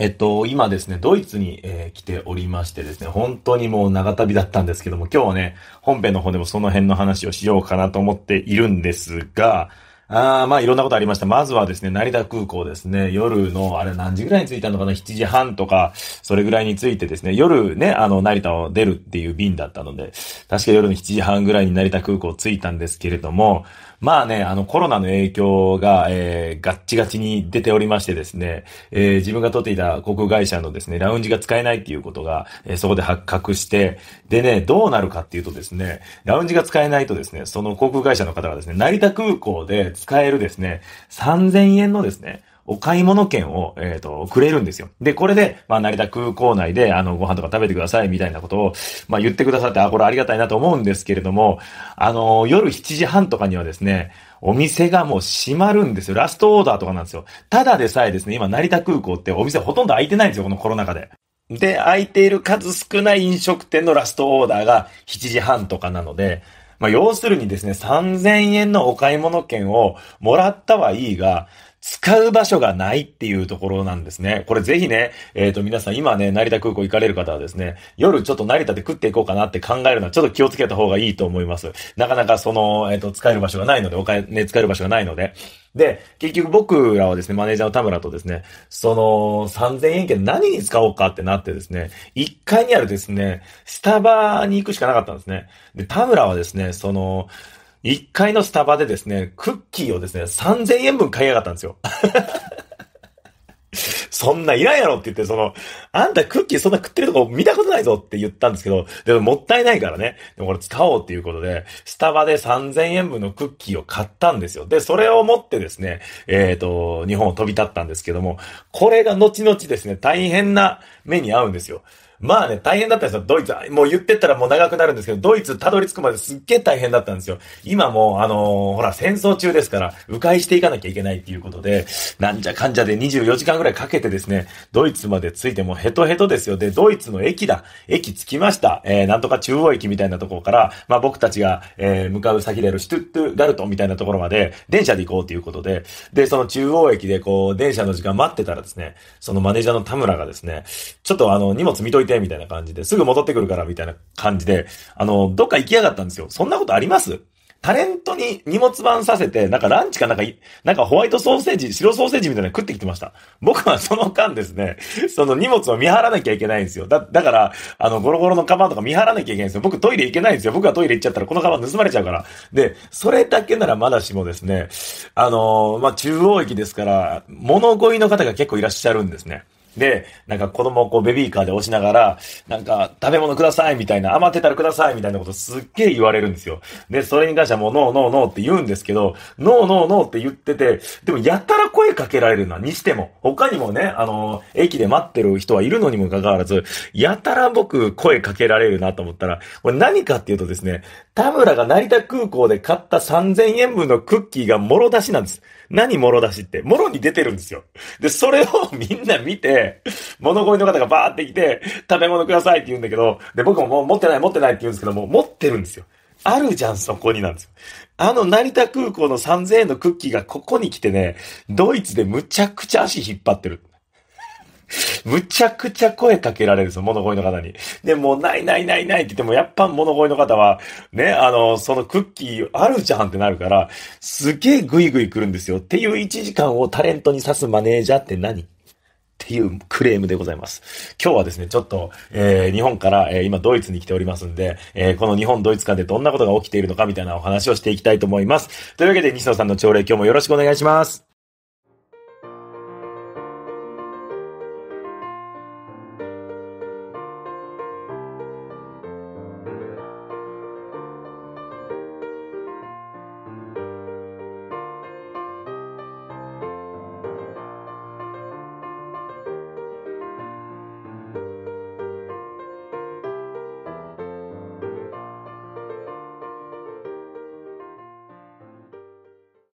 えっと、今ですね、ドイツに、えー、来ておりましてですね、本当にもう長旅だったんですけども、今日はね、本編の方でもその辺の話をしようかなと思っているんですが、あまあいろんなことありました。まずはですね、成田空港ですね、夜の、あれ何時ぐらいに着いたのかな ?7 時半とか、それぐらいに着いてですね、夜ね、あの、成田を出るっていう便だったので、確か夜の7時半ぐらいに成田空港着いたんですけれども、まあね、あのコロナの影響が、えー、ガッチガチに出ておりましてですね、えー、自分が取っていた航空会社のですね、ラウンジが使えないっていうことが、えー、そこで発覚して、でね、どうなるかっていうとですね、ラウンジが使えないとですね、その航空会社の方がですね、成田空港で使えるですね、3000円のですね、お買い物券を、えっ、ー、と、くれるんですよ。で、これで、まあ、成田空港内で、あの、ご飯とか食べてくださいみたいなことを、まあ、言ってくださって、あ、これありがたいなと思うんですけれども、あの、夜7時半とかにはですね、お店がもう閉まるんですよ。ラストオーダーとかなんですよ。ただでさえですね、今、成田空港ってお店ほとんど開いてないんですよ、このコロナ禍で。で、空いている数少ない飲食店のラストオーダーが7時半とかなので、まあ、要するにですね、3000円のお買い物券をもらったはいいが、使う場所がないっていうところなんですね。これぜひね、えっ、ー、と皆さん今ね、成田空港行かれる方はですね、夜ちょっと成田で食っていこうかなって考えるのはちょっと気をつけた方がいいと思います。なかなかその、えっ、ー、と、使える場所がないので、お金、ね、使える場所がないので。で、結局僕らはですね、マネージャーの田村とですね、その3000円券何に使おうかってなってですね、1階にあるですね、スタバに行くしかなかったんですね。で、田村はですね、その、1階のスタバでですね、クッキーをですね、3000円分買いやがったんですよ。そんないらんやろって言って、その、あんたクッキーそんな食ってるとこ見たことないぞって言ったんですけど、でももったいないからね。でもこれ使おうっていうことで、スタバで3000円分のクッキーを買ったんですよ。で、それを持ってですね、えっ、ー、と、日本を飛び立ったんですけども、これが後々ですね、大変な目に遭うんですよ。まあね、大変だったんですよ。ドイツ、もう言ってったらもう長くなるんですけど、ドイツたどり着くまですっげえ大変だったんですよ。今もう、あのー、ほら、戦争中ですから、迂回していかなきゃいけないっていうことで、なんじゃかんじゃで24時間ぐらいかけてですね、ドイツまで着いてもヘトヘトですよ。で、ドイツの駅だ。駅着きました。えー、なんとか中央駅みたいなところから、まあ僕たちが、えー、向かう先であるシュトゥットゥガルトみたいなところまで、電車で行こうということで、で、その中央駅でこう、電車の時間待ってたらですね、そのマネージャーの田村がですね、ちょっとあの、荷物見といてて、みたいな感じで、すぐ戻ってくるから、みたいな感じで、あの、どっか行きやがったんですよ。そんなことありますタレントに荷物版させて、なんかランチかなんか、なんかホワイトソーセージ、白ソーセージみたいなの食ってきてました。僕はその間ですね、その荷物を見張らなきゃいけないんですよ。だ、だから、あの、ゴロゴロのカバンとか見張らなきゃいけないんですよ。僕トイレ行けないんですよ。僕がトイレ行っちゃったらこのカバン盗まれちゃうから。で、それだけならまだしもですね、あのー、まあ、中央駅ですから、物乞いの方が結構いらっしゃるんですね。で、なんか子供をこうベビーカーで押しながら、なんか食べ物くださいみたいな、余ってたらくださいみたいなことすっげえ言われるんですよ。で、それに関してはもうノーノーノーって言うんですけど、ノーノーノーって言ってて、でもやったら声かけられるな、にしても。他にもね、あの、駅で待ってる人はいるのにもかかわらず、やたら僕声かけられるなと思ったら、これ何かっていうとですね、田村が成田空港で買った3000円分のクッキーがもろ出しなんです。何もろ出しって、もろに出てるんですよ。で、それをみんな見て、物乞いの方がバーって来て、食べ物くださいって言うんだけど、で、僕ももう持ってない持ってないって言うんですけども、持ってるんですよ。あるじゃん、そこになんですよ。あの成田空港の3000円のクッキーがここに来てね、ドイツでむちゃくちゃ足引っ張ってる。むちゃくちゃ声かけられるんですよ、物乞いの方に。で、もうないないないないって言っても、やっぱ物乞いの方は、ね、あの、そのクッキーあるじゃんってなるから、すげえグイグイ来るんですよっていう1時間をタレントに刺すマネージャーって何っていうクレームでございます。今日はですね、ちょっと、えー、日本から、えー、今ドイツに来ておりますんで、えー、この日本ドイツ間でどんなことが起きているのかみたいなお話をしていきたいと思います。というわけで西野さんの朝礼今日もよろしくお願いします。